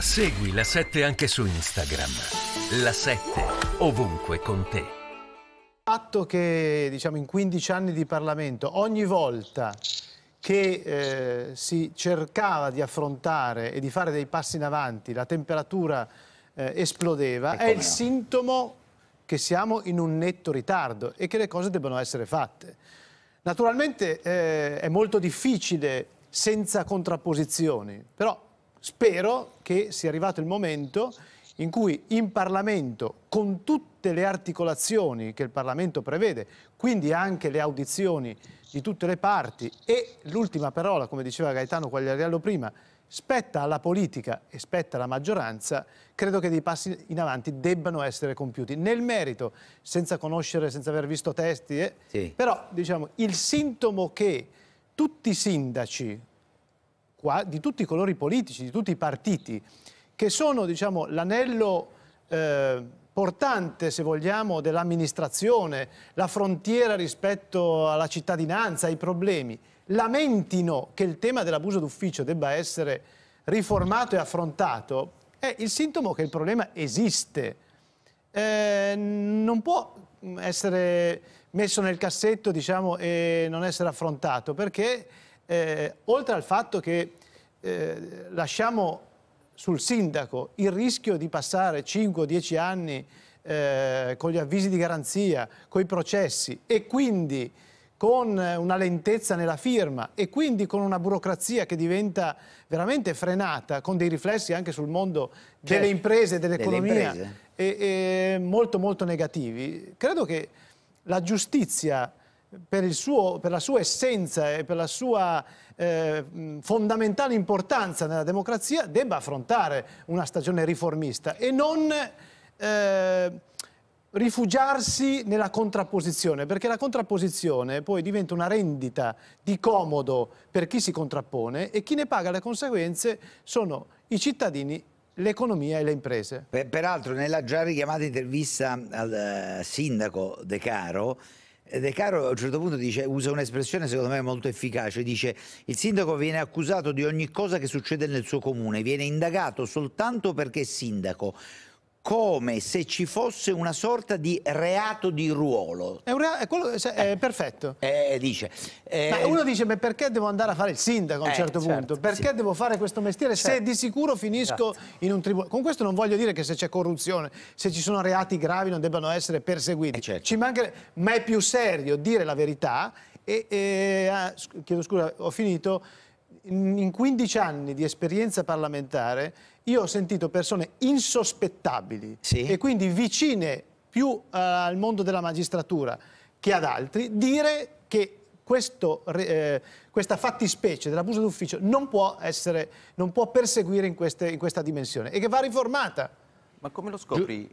Segui la 7 anche su Instagram. La 7 ovunque con te. Il fatto che diciamo, in 15 anni di Parlamento ogni volta che eh, si cercava di affrontare e di fare dei passi in avanti la temperatura eh, esplodeva è il sintomo che siamo in un netto ritardo e che le cose debbano essere fatte. Naturalmente eh, è molto difficile senza contrapposizioni, però Spero che sia arrivato il momento in cui in Parlamento, con tutte le articolazioni che il Parlamento prevede, quindi anche le audizioni di tutte le parti e l'ultima parola, come diceva Gaetano Quagliariello prima, spetta alla politica e spetta alla maggioranza, credo che dei passi in avanti debbano essere compiuti. Nel merito, senza conoscere, senza aver visto testi, eh? sì. però diciamo, il sintomo che tutti i sindaci, di tutti i colori politici, di tutti i partiti, che sono diciamo, l'anello eh, portante, se vogliamo, dell'amministrazione, la frontiera rispetto alla cittadinanza, ai problemi, lamentino che il tema dell'abuso d'ufficio debba essere riformato e affrontato, è il sintomo che il problema esiste. Eh, non può essere messo nel cassetto diciamo, e non essere affrontato perché eh, oltre al fatto che eh, lasciamo sul sindaco il rischio di passare 5-10 anni eh, con gli avvisi di garanzia, con i processi e quindi con una lentezza nella firma e quindi con una burocrazia che diventa veramente frenata, con dei riflessi anche sul mondo delle certo, imprese, dell'economia, delle e, e molto molto negativi, credo che la giustizia per, suo, per, la sua essenza e per la sua eh, fondamentale importanza nella democrazia debba affrontare una stagione riformista e non eh, rifugiarsi nella contrapposizione, perché la contrapposizione poi diventa una rendita di comodo per chi si contrappone e chi ne paga le conseguenze sono i cittadini l'economia e le imprese. peraltro nella già richiamata intervista al eh, sindaco De Caro De Caro a un certo punto dice, usa un'espressione secondo me molto efficace, dice il sindaco viene accusato di ogni cosa che succede nel suo comune, viene indagato soltanto perché è sindaco come se ci fosse una sorta di reato di ruolo. È, rea è, quello, è eh. perfetto. Eh, dice, eh, uno dice, ma perché devo andare a fare il sindaco a un eh, certo, certo punto? Perché sì. devo fare questo mestiere certo. se di sicuro finisco certo. in un tribunale? Con questo non voglio dire che se c'è corruzione, se ci sono reati gravi non debbano essere perseguiti. Eh, certo. Ci manca... Ma è più serio dire la verità e... e ah, chiedo scusa, ho finito in 15 anni di esperienza parlamentare io ho sentito persone insospettabili sì. e quindi vicine più uh, al mondo della magistratura che ad altri dire che questo, eh, questa fattispecie dell'abuso d'ufficio non può, essere, non può perseguire in, queste, in, questa dimensione e che va riformata. Ma come lo scopri